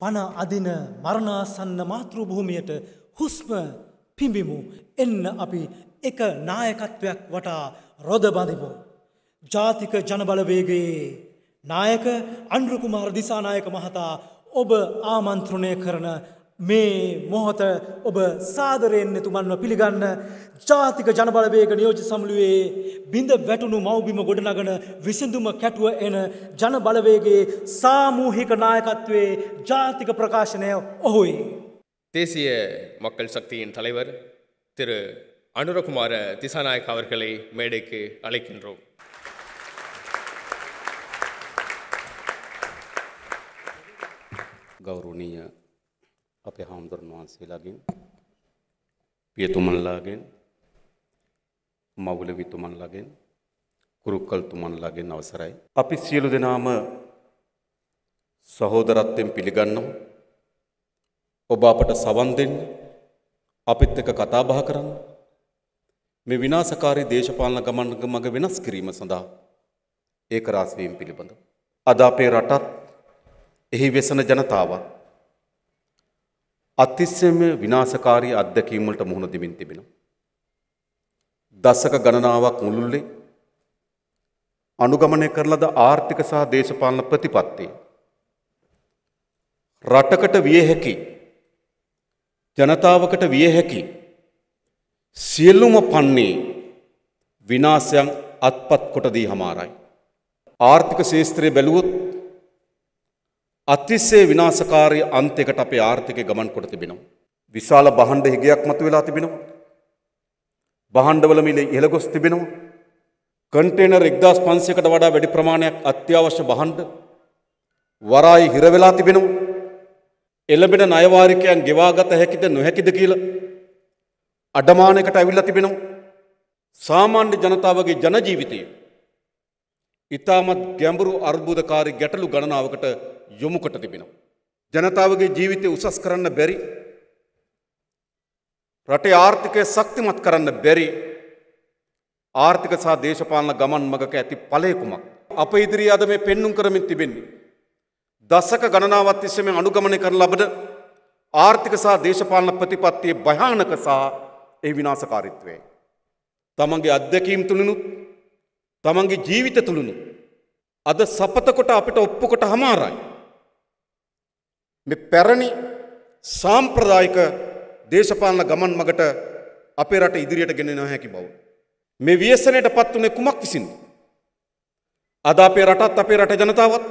පන අදින මරණාසන්න මාතෘභූමියට හුස්ම පිඹිමු එන්න අපි එක නායකත්වයක් වටා රොදබඳිමු. ජාතික ජනබලවේගේ නායක අන්ඩ්‍රුකුමාර දිසානායක මහතා ඔබ ආමන්ත්‍රණය කරන මේ මොහොත ඔබ සාදරයෙන් තුමන්ව පිළිගන්න ජාතික ජනබලවේග නියෝජ සමුළුවේ බිඳ වැටුණු මවබිම ගොඩනගන විසඳුම කැටුව එන ජනබලවේගේ සාමූහික නායකත්වයේ ජාතික ප්‍රකාශනය ඔහුයි. தேசிய மக்கள் சக்தியின் தலைவர் திரு அனுரகுமார திசாநாயக் அவர்களை மேடைக்கு அழைக்கின்றோம் கௌரவனிய අපේ හාමුදුරන් වහන්සේලාගෙන් පියතුමන්ලාගෙන් මවුලවිතුමන්ලාගෙන් කුරුක්කල්තුමන්ලාගෙන් අවසරයි. අපි සියලු දෙනාම සහෝදරත්වයෙන් පිළිගන්නම් ඔබ අපට සවන් දෙන්න අපිත් එක කතා බහ කරන්න මේ විනාශකාරී දේශපාලන ගමන් මඟ වෙනස් කිරීම සඳහා ඒක රාස්වීම පිළිබඳ අද අපේ රටත් එහි වෙසන ජනතාවත් අතිස්සයම විනාසකාරී අත්දැකීමට මුහුණ දෙමින් තිබෙනවා. දසක ගණනාවක් මුළුල්ලේ අනුගමනය කරලද ආර්ථික සහ දේශපාලන ප්‍රතිපත්තිය. රටකට විය හැකි ජනතාවකට විය හැකි සියල්ලුම පන්නේ විනාසයන් අත්පත් කොටදී හමාරයි. ආර්ථික ශේස්ත්‍රය බැලුවොත් අතිස්සේ විනාසකාරී අන්තෙකට අපේ ආර්ථිකය ගමන් කොට තිබෙනවා. විශාල බහණ්ඩ හිගයක් මතු වෙලා තිබෙනවා. බහණ්ඩවල මිල ඉහළ ගොස් තිබෙනවා. කන්ටේනර් 1500කට වඩා වැඩි ප්‍රමාණයක් අත්‍යවශ්‍ය බහණ්ඩ වරායි හිර වෙලා තිබෙනවා. එළඹෙන ණයවාරිකයන් ගෙවාගත හැකිද නොහැකිද කියලා අඩමානයකට ඇවිල්ලා තිබෙනවා. සාමාන්‍ය ජනතාවගේ ජන ජීවිතය ඊටමත් ගැඹුරු අර්බුදකාරී ගැටලු ගණනාවකට යොමු කොට තිබෙනවා. ජනතාවගේ ජීවිතය උසස් කරන්න බැරි රටේ ආර්ථිකය ශක්තිමත් කරන්න බැරි ආර්ථික සහ දේශපාලන ගමන් මගක ඇති ඵලයකුමක් අප ඉදිරියේ අද මේ පෙන්눔 කරමින් තිබෙන්නේ දශක ගණනාවක් තිස්සේ මේ අනුගමනය කරන ලබන ආර්ථික සහ දේශපාලන ප්‍රතිපත්තියේ භයානක සහ ඒ විනාශකාරීත්වයයි තමන්ගේ අත්දැකීම් තුලිනුත් තමන්ගේ ජීවිත තුලිනුත් අද සපත කොට අපිට ඔප්පු කොට හමාරයි මේ පැරණි සාම්ප්‍රදායික දේශපාලන ගමන් මගට අපේ රට ඉදිරියට ගෙන නොහැකි බව. මේ වියසනයට පත් වනේ කුමක් විසින්. අද අපේ රටත් අපේ රට ජනතාවත්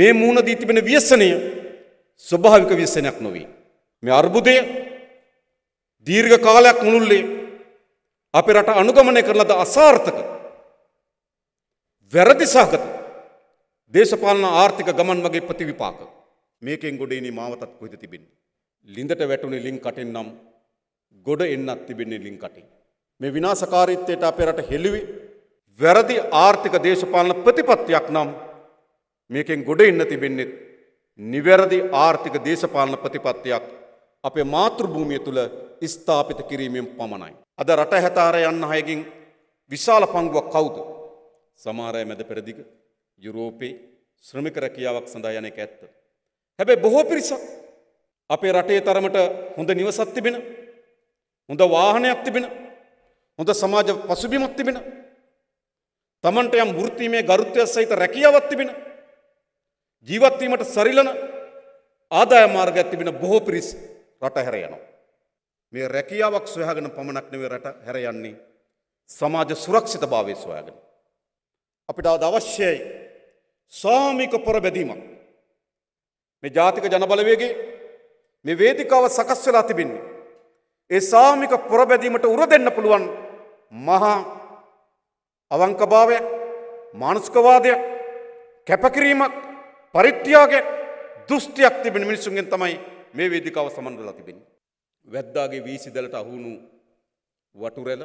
මේ මූුණ දී තිබෙන වියසනය ස්වභාවික වියසනයක් නොවී. මේ අර්බුදය දීර්ඝ කාලයක් මුළුල්ලේ අපේ රට අනුගමනය කරලද අසාර්ථක වැරදි සහගත දේශපාලන ආර්ථික ගමන් වගේ ප්‍රතිවිපාක. මේකෙන් ගොඩ එනේ මාවතත් කොහෙද තිබෙන්නේ? ලිඳට වැටුනේ ලින් කටෙන් නම් ගොඩ එන්නත් තිබෙන්නේ ලින් කටෙන්. මේ විනාශකාරීත්වයට අපේ රට හෙළුවේ වැරදි ආර්ථික දේශපාලන ප්‍රතිපත්තියක් නම් මේකෙන් ගොඩ එන්න තිබෙන්නේ නිවැරදි ආර්ථික දේශපාලන ප්‍රතිපත්තියක් අපේ මාතෘ භූමිය තුළ ස්ථාපිත කිරීමෙන් පමණයි. අද රට හැතාර යන්න අයගෙන් විශාල පංගුවක් කවුද? සමහර අය මැද පෙරදිග යුරෝපේ ශ්‍රමික රැකියාවක් සඳහා යන එක ඇත්ත. හැබැයි බොහෝ පිරිසක් අපේ රටේ තරමට හොඳ නිවසත් තිබෙන හොඳ වාහනයක් තිබෙන හොඳ සමාජ පසුබිමක් තිබෙන තමන්ට යම් වෘත්තීමේ ගරුත්වය සහිත රැකියාවක් තිබෙන ජීවත්වීමට සරිලන ආදාය මාර්ගයක් තිබෙන බොහෝ පිරිස් රට හැර යනවා මේ රැකියාවක් සොයාගෙන පමණක් නෙවෙයි රට හැර යන්නේ සමාජ සුරක්ෂිතභාවය සොයාගෙන අපිට අවශ්‍යයි සාමික පොර බැදීමක් මේ ජාතික ජනබලවේගේ මේ වේදිකාව සකස් වෙලා තිබින්නේ. ඒ සාමික පොරබැදීමට උර දෙන්න පුළුවන් මහා අවංකභාවය මානස්කවාදය කැපකිරීමක් පරිත්‍යාගේ දෘෂ්ටියක් තිබෙන මිනිසුන්ගෙන් තමයි මේ වේදිකාව සමන්දලා තිබෙන්නේ. වැද්දාගේ වීසිදලට අහුණු වටුරැල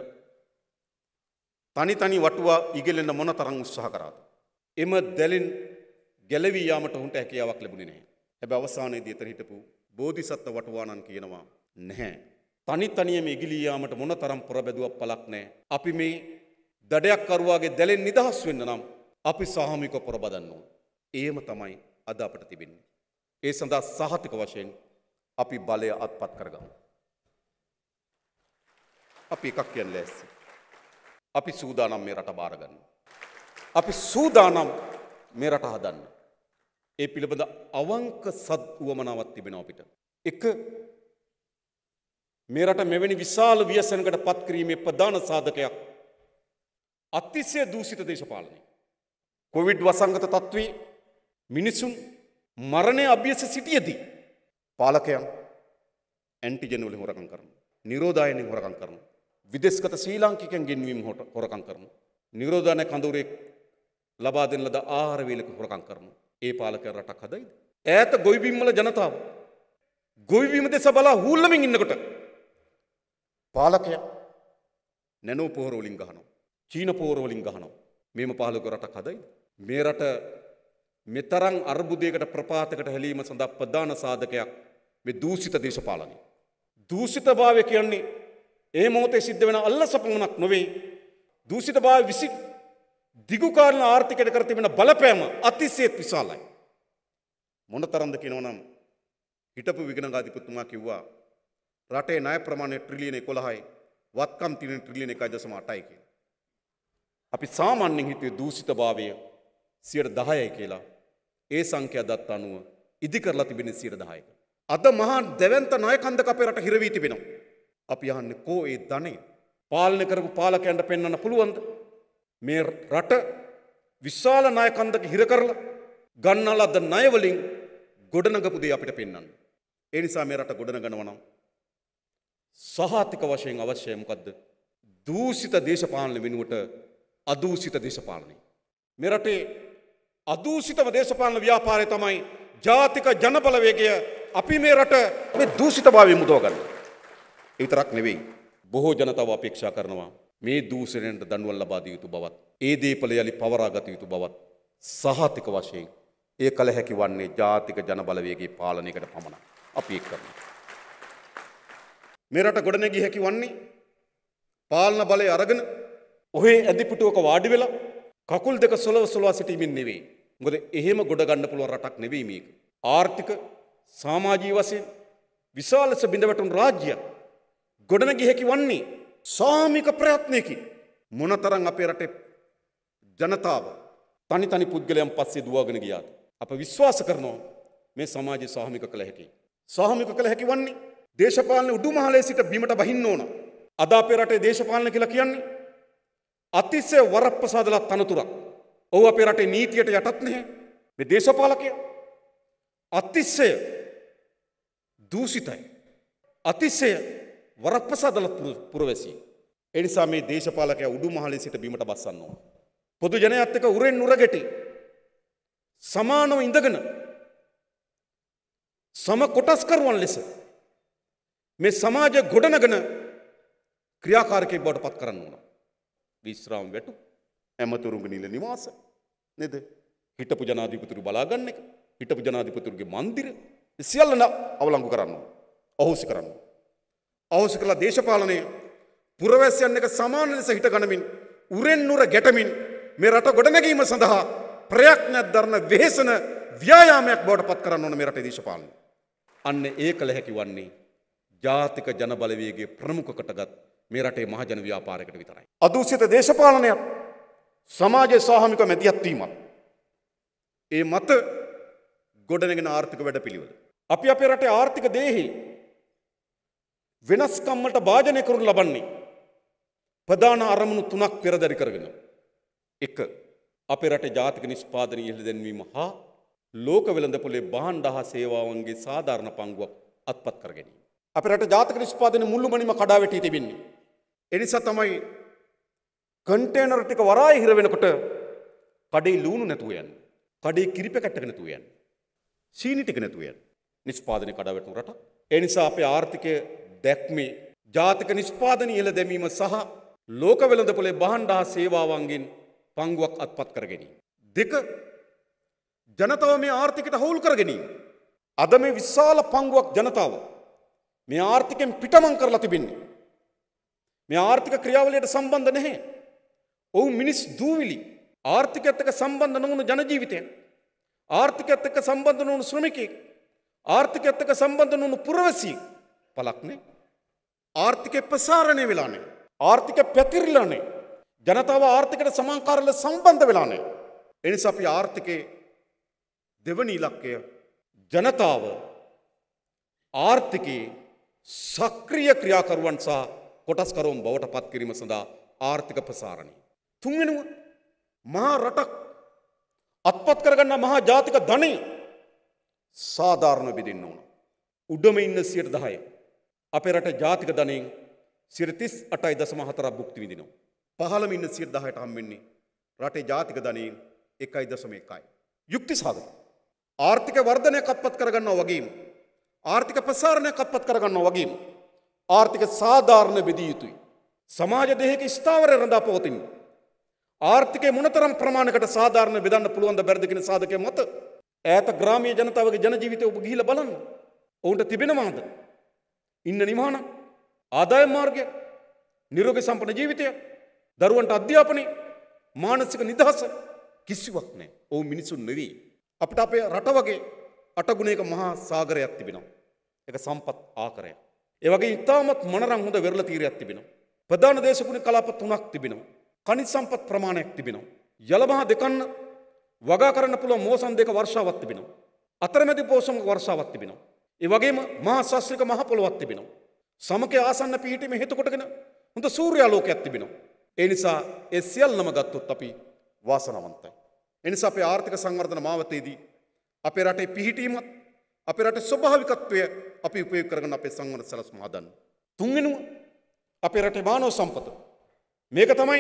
තනි තනි වටුවා ඉගෙලෙන මොන තරම් උත්සාහ කරාද. එම දැලින් ගැලවී යාමට ඔහුට හැකියාවක් ලැබුණේ නැහැ. හැබැ අවසානයේදී එතන හිටපු බෝධිසත්ව වටුවාණන් කියනවා නැහැ. තනි තනියම ඉගිලී යාමට මොනතරම් පොරබැදුවක් පළක් නැහැ. අපි මේ දඩයක්කරුවාගේ දැලෙන් නිදහස් වෙන්න නම් අපි සාහමික පොරබදන්න ඕන. ඒම තමයි අද අපට තිබෙන්නේ. ඒ සඳහා සහතික වශයෙන් අපි බලය අත්පත් කරගමු. අපි එකක් කියන්න ලෑස්ති. අපි සූදානම් මේ රට බාරගන්න. අපි සූදානම් මේ රට හදන්න. ඒ පිළිබඳ අවංක සත් වුවමනාවත් තිබෙන අපිට. එක මේ රට මෙවැනි විශාල ව්‍යසනකට පත්කිරීමේ ප්‍රධාන සාධකයක් අතිශය දූෂිත දේශපාලනය. කොවිඩ් වසංගත තත්ත්වී මිනිසුන් මරණය අභ්‍යස සිටියදී පාලකයන් ඇන්ටිජනවල හොරකම් කරන. නිරෝධායනෙන් හොරකම් කරන. විදෙස්ගත ශ්‍රී ලාංකිකයන් ගෙන්වීම හොරකම් කරන. නිරෝධානය කඳුරෙක් ලබා දෙන ලද ආහාර වේලක හොරකම් කරනවා. ඒ පාලක රටක් හදයිද. ඈත ගොයිබිම්මල ජනතාව. ගොයිබීම දෙස බලා හූල්ලමින් ඉන්නකොට. පාලකය නැනෝ පෝරෝලින් ගහනවා. චීන පෝරෝලින් ගහනවා. මෙම පාලක රටක් හදයි. මේ රට මෙතරං අර්බුදයකට ප්‍රපාතකට හැලීම සඳහා ප්‍රධාන සාධකයක් මේ දූෂිත දේශපාලනය. දූෂිතභාවය කියන්නේ ඒ මොහොතේ සිද්ධ වෙන අල්ලසපමණක් නොවේ දූෂිතභාව විසි දිගුකාරණ ආර්ථිකයට කර තිබෙන බලපෑම අතිශයත් විශාලයි. මොන තරම්ද කියනවනම් හිටපු විගණගාධිපතිතුමා කිව්වා රටේ ණය ප්‍රමාණය ට්‍රිලියන 11යි වත්කම් තියෙන ට්‍රිලියන 1.8යි කියලා. අපි සාමාන්‍යයෙන් හිතුවේ දූෂිතභාවය 10%යි කියලා. ඒ සංඛ්‍යා දත්ත අනුව ඉදි කරලා තිබෙන්නේ 10%යි. අද මහා දෙවන්ත ණය කන්දක අපේ රට හිර වී තිබෙනවා. අපි අහන්නේ කෝ ඒ ධනෙ පාලනය කරපු පාලකයන්ට පෙන්වන්න පුළුවන්ද? මේ රට විශාල නායකන්දක හිර කරලා ගන්නලද ණයවලින් ගොඩනගපු දේ අපිට පෙන්වන්න. ඒ නිසා මේ රට ගොඩනගනවා නම් සහාතික වශයෙන් අවශ්‍යයි මොකද්ද? දූෂිත දේශපාලන වෙනුවට අදූෂිත දේශපාලනය. මේ රටේ අදූෂිතම දේශපාලන ව්‍යාපාරය තමයි ජාතික ජනබලවේගය අපි මේ රට මේ දූෂිතභාවය මුදව ගන්න. ඒ විතරක් නෙවෙයි. බොහෝ ජනතාව අපේක්ෂා කරනවා මේ දූසරෙන්ට දඩුවල් ලබාදිය යුතු බවත්. ඒ දේපල යළි පවරාගත යුතු බවත්. සහතික වශයෙන් ඒ කළ හැකි වන්නේ ජාතික ජනබලවේගේ පාලනයකට පමණ අපි එක් කරන. මෙරට ගොඩනැගි හැකි වන්නේ පාලන බලය අරගෙන ඔහේ ඇදිපුටුවක වාඩි වෙලා කකුල් දෙක සොලව සොලවා සිටීමෙන් නෙවෙයි. මොකද එහෙම ගොඩගන්න පුළුවන් රටක් නෙවෙයි මේක. ආර්ථික සමාජීය වශයෙන් විශාලස බිඳවැටුණු රාජ්‍යයක් ගොඩනැගි හැකි වන්නේ සාමික ප්‍රයත්නයකි මොනතරං අපේ රටේ ජනතාව තනි තනි පුද්ගලයන් පස්සේ දුවගෙන ගියාද. අප විශ්වාස කරනවා මේ සමාජය සාහමික කළ හැකි. සාහමික කළ හැකි වන්නේ දේශපාලන උඩු මහලේ සිට බිමට බහින්න ඕන. අද අපේ රටේ දේශපාලන කියලා කියන්නේ. අතිස්සය වරප්පසාදලත් තනතුරක්. ඔහු අපේ රටේ නීතියට යටත් නැහැ. මේ දේශපාලකය අතිස්සය දූෂිතයි. අතිස්සය වරප්‍රසාදල පුරවැසි. එනිසා මේ දේශපාලකය උඩු මහලේ සිට බීමට බස්සන්නවා. පොදු ජනයත්තක උරෙන් නුරගෙටි. සමානව ඉඳගෙන සම කොටස්කරුවන් ලෙස මේ සමාජ ගොඩනගෙන ක්‍රියාකාරකය බවට පත් කරන්න ඕන. විශ්‍රාම් වැටු ඇමතුරුග නිල නිවාස නෙද හිටපු ජනාධිපතුරු බලාගන්න එක හිටපු ජනාධිපතුරුගේ මන්දිර සියල්ලන අවලංගු කරන්න. ඔහුසි කරන්න. අවශ්‍ය කරලා දේශපාලනය පුරවැසියන් එක සමාන ලෙස හිට ගනමින් උරෙන් නුර ගැටමින් මේ රට ගොඩනැගීම සඳහා ප්‍රයක්නයක් දරන වෙහෙසන ව්‍යයාමයක් බවට පත් කරන්න ඕන මේ රටේ දේශපාලන. අන්න ඒ කළ හැකි වන්නේ ජාතික ජනබලවේගේ ප්‍රමුඛකටගත් මේ රටේ මහජන ව්‍යාපාරයකට විතරයි. අදූසිත දේශපාලනයක් සමාජයේ සාහමික මැදිහත් වීමක්. ඒ මත ගොඩනගෙන ආර්ථික වැඩපිළිවෙල. අපි අපේ රටේ ආර්ථික දේහි වෙනස්කම්මට භාජනය කරුන් ලබන්නේ. ප්‍රධාන අරමුණු තුනක් පෙරදරි කරගෙන. එක අපේ රට ජාතික නිෂ්පාදනය ඉහළ දැන්වීම හා ලෝක වෙළඳ පොලේ බාණ්ඩ හා සේවාවන්ගේ සාධාරණ පංගුවක් අත්පත් කර ගැනීම. අප රට ජාතික නිෂ්පාදන මුල්ලුමනිම කඩාවැටී තිබෙන්නේ. එනිසා තමයි කන්ටේනර ටික වරාය හිර වෙනකොට කඩේ ලුණු නැතුව යන්න. කඩේ කිරිපැකට්ටක නැතුව යන්න. සීනි ටික නැතුව යන්න. නිෂ්පාදනය කඩාවැටුණු රටක්. ඒ නිසා අපේ ආර්ථිකය දැක්මේ ජාතික නිෂ්පාදන ඉල දැමීම සහ ලෝක වෙළඳපොලේ බහන්්ඩා සේවාවන්ගෙන් පංගුවක් අත්පත් කරගැනී. දෙක ජනතාව මේ ආර්ථිකට හවුල් කරගැනීම. අද මේ විශාල පංගුවක් ජනතාව මේ ආර්ථිකෙන් පිටමං කරලා තිබින්නේ. මේ ආර්ථික ක්‍රියාවලයට සම්බන්ධ නැහැ. ඔවු මිනිස් දූවිලි ආර්ථිකත් එක්ක සම්බන්ධ නොවුණු ජනජීවිතය. ආර්ථිකත් එක්ක සම්බන්ධ නොවුණු ශ්‍රමිකයෙක්. ආර්ථිකත් එක්ක සම්බන්ධ නොවුණු පුරවැසියෙක්. පළක් නැහැ. ආර්ථිකය ප්‍රසාරණය වෙලානේ. ආර්ථික පැතිරිලානේ. ජනතාව ආර්ථිකට සමංකාරල සම්බන්ධ වෙලානේ. එනිසා අපි ආර්ථිකයේ දෙවනි ඉලක්කය ජනතාව ආර්ථිකයේ සක්‍රිය ක්‍රියාකරුවන් සහ කොටස්කරුවන් බවට පත් කිරීම සඳහා ආර්ථික ප්‍රසාරණය. තුන්වෙනුව මහා රටක් අත්පත් කරගන්න මහා ජාතික ධනේ සාධාරණ බෙදෙන්න ඕන. උඩම ඉන්න සියයට දහය. අපේ රට ජාතික ධනයෙන් සිරතිස් අටයි දසම හතරක් භුක්ති විඳිනවා. පහළම ඉන්න සියට දහයට හම්බෙන්නේ රටේ ජාතික ධනයෙන් එකයි දසම එකයි. යුක්ති සාධක. ආර්ථික වර්ධනය කත්පත් කරගන්නවා වගේම. ආර්ථික ප්‍රසාරණය කත්පත් කරගන්නවා වගේම. ආර්ථික සාධාරණ බෙදිය යුතුයි. සමාජ දෙහක ස්ථාවරය රඳා පවතින්. ආර්ථික මොනතරම් ප්‍රමාණකට සාධාරණ බෙදන්න පුළුවන්ද බැරිදකින සාධකය මත ඈත ග්‍රාමීය ජනතාවගේ ජනජීවිතය ඔබ ගිහිල බලන්න. ඔවුන්ට තිබෙනවාද ඉන්න නිමාන ආදායම් මාර්ගය නිරෝග සම්පන ජීවිතය දරුවන්ට අධ්‍යාපනය මානසික නිදහස කිසිවක් නෑ ඔවු මිනිසුන් නෙවී. අපිට අපේ රට වගේ අටගුණේක මහා සාගරයක් තිබෙනවා. එක සම්පත් ආකරය. ඒවගේ ඉතාමත් මනරං හොඳ වෙරල තීරයක් තිබෙනවා. ප්‍රධාන දේශකුණ කලාප තුනක් තිබෙනවා. කනි සම්පත් ප්‍රමාණයක් තිබෙනවා. යළමහා දෙකන්න වගා කරන්න පුළුව මෝසන් දෙක වර්ෂාවත් තිබෙනවා. අතරමැති පෝසම වර්ෂාවත් තිබෙනවා. ඒවගේ මහා ශස්ත්‍රික මහපොළොවත් තිබෙනවා. සමක ආසන්න පිහිටීම හේතුකොටගෙන හොඳ සූර්යාලෝක ඇත්තිබෙනවා. ඒ නිසා ඒ සියල්ලම ගත්තොත් අපි වාසනවන්තයි. එනිසා අපේ ආර්ථික සංවර්ධන මාවතයේදී අපේ රටේ පිහිටීමත් අපේ රටේ ස්වභාවිකත්වය අපි උපයෝග කරගෙන අපේ සංවර්ධන සැලසුම හදන්න. තුන්වෙනුව අපේ රටේ මානව සම්පත. මේක තමයි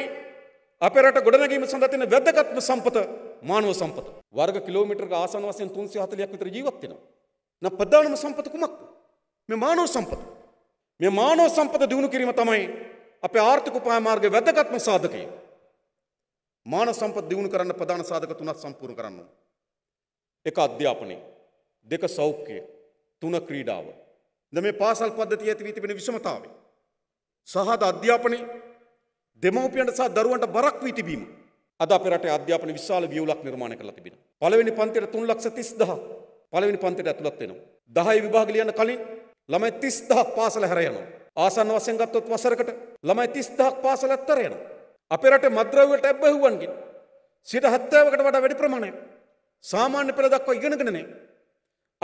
අපේ රට ගොඩනැගීම සඳහා තියෙන වැදගත්ම සම්පත මානව සම්පත. වර්ග කිලෝමීටරක ආසන වශයෙන් 340ක් විතර ජීවත් වෙනවා. න ප්‍රධානම සම්පත කුමක් මේ මානෝ සම්පත. මේ මානෝ සම්පත දියුණු කිරීම තමයි අප ආර්ථික පාමාර්ග වැදගත්ම සාධකය. මාන සම්පත් දියුණු කරන්න ප්‍රධාන සාධක තුනත් සම්පූර්ණ කරන්න. එක අධ්‍යාපනය දෙක සෞඛ්‍යය තුන ක්‍රීඩාව. ද මේ පාසල් පද්ධති ඇති වී තිබෙන විෂමතාව. සහද අධ්‍යාපනය දෙමවපියන්ට සහ දරුවන්ට බරක් වී තිබීම අද අප රට අධ්‍යාපන විශාල වියවලක් නිර්මාණ කළ තිබෙන. පළවෙනි පන්තිර තුන් ලක්ෂ තිස් දහක්. පළවෙනි පන්තිට ඇතුළත් වෙනවා. 10 විභාග ලියන්න කලින් ළමයි 30000ක් පාසල හැර යනවා. ආසන්න වශයෙන් ගත්තොත් වසරකට ළමයි 30000ක් පාසල ඇත්තර යනවා. අපේ රටේ මද්‍රව්‍යයට ඇබ්බැහුවන්ගෙන් 70%කට වඩා වැඩි ප්‍රමාණයක් සාමාන්‍ය පෙළ දක්වා ඉගෙනගෙන නැහැ.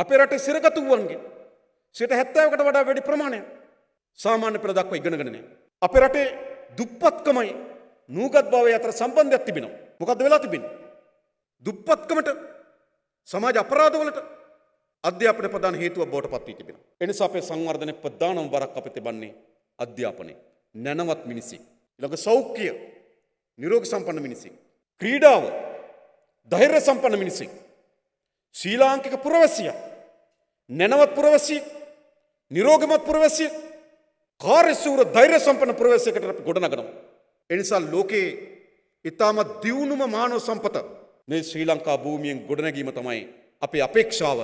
අපේ රටේ සිරගතු වුවන්ගෙන් 70%කට වඩා වැඩි ප්‍රමාණයක් සාමාන්‍ය පෙළ දක්වා ඉගෙනගෙන නැහැ. අපේ රටේ දුප්පත්කමයි නූගත්භාවය අතර සම්බන්ධයක් තිබෙනවා. මොකද්ද වෙලා තිබෙන්නේ? දුප්පත්කමට සමාජ අපරාධවලට අධ්‍යාපන ප්‍රධාන හේතුව බෝට පත්වී තිබෙන. එනිසා අපේ සංවර්ධනය ප්‍රධානම් වරක් අප තිබන්නේ අධ්‍යාපනය. නැනවත් මිනිසින්. ළඟ සෞඛ්‍යය නිරෝග සම්පන්න මිනිසින්. ක්‍රීඩාව දෛර්ය සම්පන්න මිනිසින්. ශීලාංකික පුරවැසිය. නැනවත් පුරවැසිය නිරෝගමත් පුරවැසිය කාර්යසූර දෛර්ය සම්පන්න පුරවැසියකට අපි ගොඩනගනවා. එනිසා ලෝකයේ ඉතාමත් දියුණුම මානව සම්පත මේ ශ්‍රී ලංකා භූමියෙන් ගොඩනැගීම තමයි අපේ අපේක්ෂාව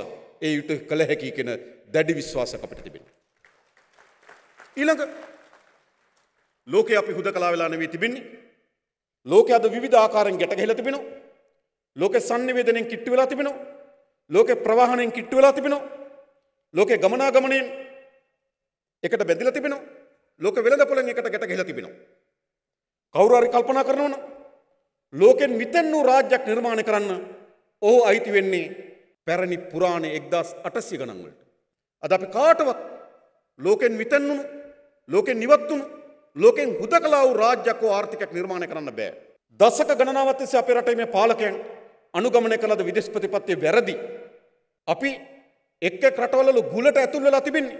ඒ යුතු කළ හැකි කෙන දැඩි විශ්වාස අපට තිබෙන. ඊළඟ ලෝක අපි හුද කලා වෙලා නෙවී තිබෙන්නේ ලෝක අද විධාකාරෙන් ගැට හෙල තිබෙනවා ලෝක සංනිවේදනෙන් කිට්ටු වෙලා තිබෙනවා ලෝක ප්‍රවාහණයෙන් කිට්ටු වෙලා තිබෙනවා ලෝක ගමනාගමනයෙන් එකට බැදිල තිබෙනවා ලෝක වෙළඳ පොළෙන් එකට ගැට හෙල තිබෙනවා කවුරුහරි කල්පනා කරනවන ලෝකෙන් මිතෙන් වූ රාජ්‍යයක් නිර්මාණය කරන්න ඔහු අයිති වෙන්නේ පැරණි පුරාණය එක්දස් අටසි ගණන්වලට. අද අපි කාටවත් ලෝකෙන් විතැන්වුණු ලෝකෙන් නිවත්තුුණු ලෝකෙන් හුද කලාව රාජ්‍යකෝ ආර්ථිකක් නිර්මාණය කරන්න බෑ. දසක ගණනාවත්තිස අප රටේ මේ පාලකයන් අනුගමනය කළද විදේශපතිපත්තිය වැරදි. අපි එක්ක කටවලු ගුලට ඇතුල්ල තිබින්නේ.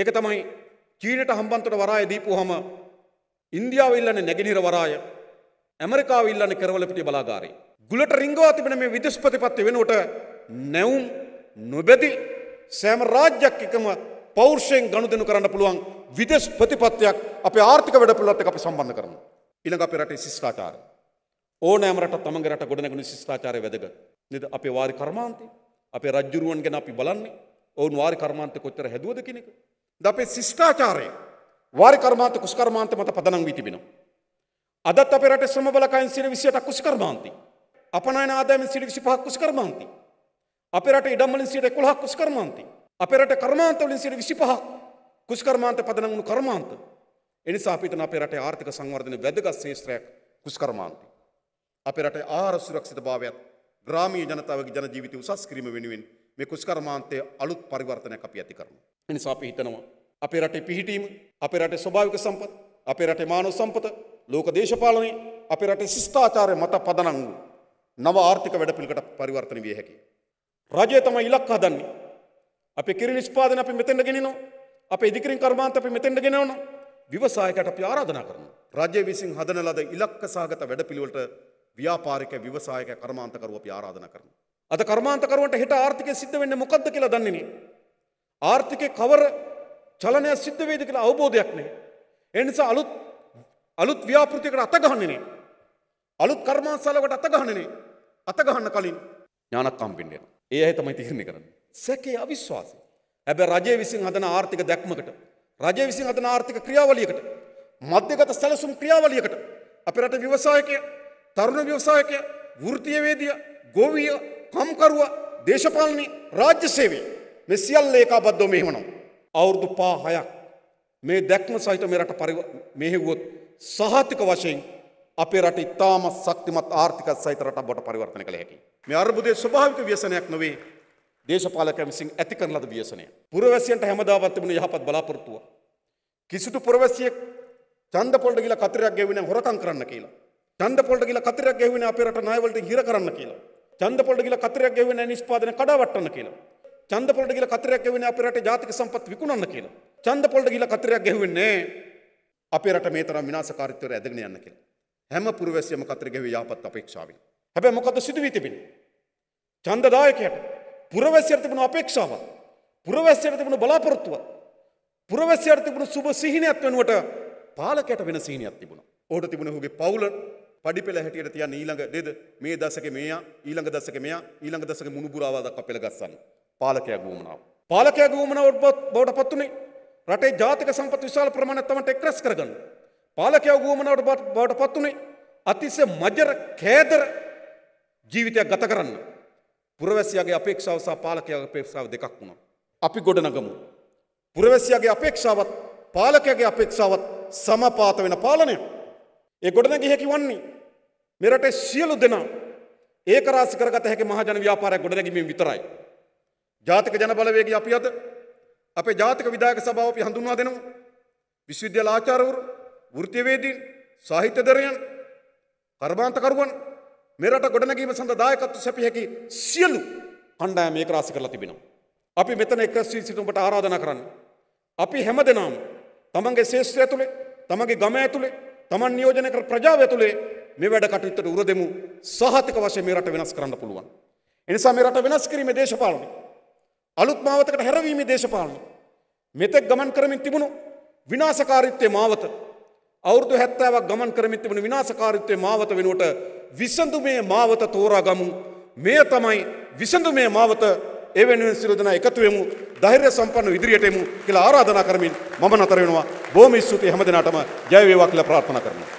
එක තමයි චීනට හම්බන්තට වරාය දීපුහම ඉන්දියාවල්ලන නැගෙනහිර වරාය ඇමරිකාවිල්ලන කරවලපිටි බලාගාරී. ගුලට රිංගවා තිබෙන මේ විදෙස්පතිපත්ති වෙනුවට නැවුම් නොබැති සෑම රාජ්‍යයක් එකම පෞර්ෂයෙන් ගනුදෙනු කරන්න පුළුවන් විදෙස් ප්‍රතිපත්තියක් අප ආර්ථික වැඩපුළත් අපි සම්බන්ධ කරන. ඉළඟ අප රටේ ශිෂ්ඨාචාර. ඕනෑමරට තමග රට ගොඩනැගුණ ශිෂ්ඨාචාරය වැදග. නිද අපේ වාරි කර්මාන්තය අපේ රජ්ජුරුවන් ගැන අපි බලන්නේ ඔවුන් වාරි කර්මාන්ත කොච්චර හැදුවද කෙනෙක. ද අපේ ශිෂ්ඨාචාරය වාරි කර්මාන්ත කුස්කර්මාන්ත මත පදනම් වී තිබෙනවා. අදත් අප රට සම බලකයින් සිර විසියට කුස්කර්මාන්තිී. අපනයන ආදායම සිට විසිපහක් කුස් කර්මාන්ති. අපේ රට ඉඩම්වලින් සිට එකොළහක් කුස් කර්මාන්ති. අපේ රට කර්මාන්තවලින් සිට විසිපහක් කුස් කර්මාන්ත පදනම් වුණු කර්මාන්ත. එනිසා අපිට අපේ රටේ ආර්ථික සංවර්ධන වැදගත් ශේෂ්ත්‍රයක් කුස් කර්මාන්ති. අපේ රටේ ආහාර සුරක්ෂිතභාවයත් ග්‍රාමීය ජනතාවගේ ජන ජීවිතය උසස් කිරීම වෙනුවෙන් මේ කුස් කර්මාන්තයේ අලුත් පරිවර්තනයක් අපි ඇති කරමු. එනිසා අපි හිතනවා අපේ රටේ පිහිටීම, අපේ රටේ ස්වභාවික සම්පත්, අපේ රටේ මානව සම්පත, ලෝක දේශපාලනය, අපේ රටේ ශිෂ්ටාචාරය මත පදනම් වූ නව ආර්ථික වැඩපිළිකට පරිවර්තන විය හැකි. රජය තම ඉලක් හදන්නේ. අප කිරි නිස්පාදන අපි මෙතෙන්ට ගෙනනවා අප ඉදිකරින් කර්මාන්ත අපි මෙතෙන්ට ගෙනවන විවසායකට අපි ආරාධනා කරන. රජය විසින් හදන ලද ඉලක්ක සාගත වැඩපිළිවෙලට ව්‍යාපාරික විවසායක කර්මාන්තකරුව අපි ආරාධනා කරන. අද කර්මාන්තකරුවන්ට හෙට ආර්ථිකය සිද්ධ වෙන්නේ මොකද්ද කියලා දන්නේ නෑ. ආර්ථිකේ කවර චලනයක් සිද්ධ වේද කියලා අවබෝධයක් නෑ. ඒ නිසා අලුත් අලුත් ව්‍යාපෘතියකට අත ගහන්නේ නෑ. අලුත් කර්මාන්තශාලාවකට අත ගහන්නේ නෑ. අතගහන්න කලින් ඥානක් කම්පින්ඩ යනවා. ඒ අය තමයි තීරණය කරන්නේ. සැකේ අවිශ්වාසය. හැබැයි රජය විසින් හදන ආර්ථික දැක්මකට, රජය විසින් හදන ආර්ථික ක්‍රියාවලියකට, මධ්‍යගත සැලසුම් ක්‍රියාවලියකට අපේ රට ව්‍යවසායකය, තරුණ ව්‍යවසායකය, වෘත්තීයවේදියා, ගොවියා, කම්කරුවා, දේශපාලනී, රාජ්‍ය සේවය මේ සියල්ල ඒකාබද්ධව මෙහෙමනවා. අවුරුදු 5 6ක් මේ දැක්ම සහිත මේ රට මෙහෙවුවොත් සහතික වශයෙන් අපේ රට ඉතාම සක්තිමත් ආර්ථිකත් සහිත රට බොට පරිවර්තන කළ හැකි. මේ අර්බුදය ස්වභාවික ව්‍යසනයක් නොවේ දේශපාලකයන් විසින් ඇති කරන ලද ව්‍යසනය. පුරවැසියන්ට හැමදාවත් තිබුණ යහපත් බලාපොරොත්තුව. කිසිදු පුරවැසියෙක් ඡන්ද පොළට ගිහලා කතරයක් ගෙවින හොරකම් කරන්න කියලා. ඡන්ද පොළට ගිහලා කතරයක් ගෙවින අපේ රට ණයවලට හිර කරන්න කියලා. ඡන්ද පොළට ගිහලා කතරයක් ගෙවින නිෂ්පාදන කඩාවට්ටන්න කියලා. ඡන්ද පොළට ගිහලා කතරයක් ගෙවින අපේ රටේ ජාතික සම්පත් විකුණන්න කියලා. ඡන්ද පොළට ගිහලා කතරයක් ගෙවෙන්නේ අපේ රට මේ තරම් විනාශකාරීත්වයට ඇදගෙන යන්න කියලා. හැම පුරවැසියම කතරගෙව යාපත් අපේක්ෂාවෙන්. හැබැ මොකද සිදුවී තිබෙන. චන්දදායකයට පුරවැසියට තිබුණු අපේක්ෂාව. පුරවැසියට තිබුණු බලාපොරොත්තුව. පුරවැසියට තිබුණු සුබ සිහිනයක් වෙනුවට පාලකයට වෙන සීනයක් තිබුණ. ඕට තිබුණ හුගේ පවුල පඩි පෙළ හැටියට තියන් ඊළඟ දෙද මේ දසක මෙයා ඊළඟ දසක මෙයා ඊළඟ දසක මුණුපුරාවාදක් අපෙළ ගස්සන්න පාලකයක් ගූමනාව. පාලකයක් ගූමනාව බවට පත්තුනේ රටේ ජාතික සම්පත් විශාල ප්‍රමාණයක් තමට එක්රස් කරගන්න. පාලකයා ගුවමනාවට බවට පත්වනේ අතිස්ස මජර කෑදර ජීවිතයක් ගත කරන්න. පුරවැසියාගේ අපේක්ෂාව සහ පාලකයාගේ අපේක්ෂාව දෙකක් වුණා. අපි ගොඩනගමු. පුරවැසියාගේ අපේක්ෂාවත් පාලකයාගේ අපේක්ෂාවත් සමපාත වෙන පාලනය. ඒ ගොඩනැගිය හැකි වන්නේ. මෙරටේ සියලු දෙනා ඒක රාශි කරගත හැකි මහජන ව්‍යාපාරයක් ගොඩනැගීමෙන් විතරයි. ජාතික ජනබලවේගය අපි අද අපේ ජාතික විධායක සභාව අපි හඳුන්වා දෙනවා. විශ්වවිද්‍යාල ආචාර්යවරු වෘතිවේදීන් සාහිත්‍යදරයන් කර්මාන්තකරුවන් මෙරට ගොඩනැගීම සඳ දායකත්තු සැපිහැකි සියලු කණ්ඩායම ඒක රාසි කරලා තිබෙනවා. අපි මෙතන එකස්සී සිටුඹට ආරාධනා කරන්න. අපි හැම දෙනාම තමන්ගේ ශේෂත්‍රය ඇතුළේ තමගේ ගම ඇතුළේ තමන් නියෝජනය කර ප්‍රජාව ඇතුළේ මේ වැඩ කටයුත්තට උර දෙමු සහතික වශයෙන් මේ රට වෙනස් කරන්න පුළුවන්. එනිසා මේ රට වෙනස් කිරීමේ දේශපාලනය අලුත් මාවතකට හැරවීමේ දේශපාලනය මෙතෙක් ගමන් කරමින් තිබුණු විනාශකාරීත්වයේ මාවත අවුරදු හැත්තාවක් ගමන් කරමිතිබන විනාසකාරිත්වය මාවත වෙනුවට විසඳුමේ මාවත තෝරාගමු. මේ තමයි විසඳුමේ මාවත එවෙනුවෙන් සිරදන එකතුවමු දෛර්ය සම්පන්න ඉදිරියටෙමු කියලා ආරාධනා කරමින් මම නතරවෙනවා බෝමි ස්තුති හැමදිනාටම ජයවේවා කියලා ප්‍රාර්ථනා කරනවා.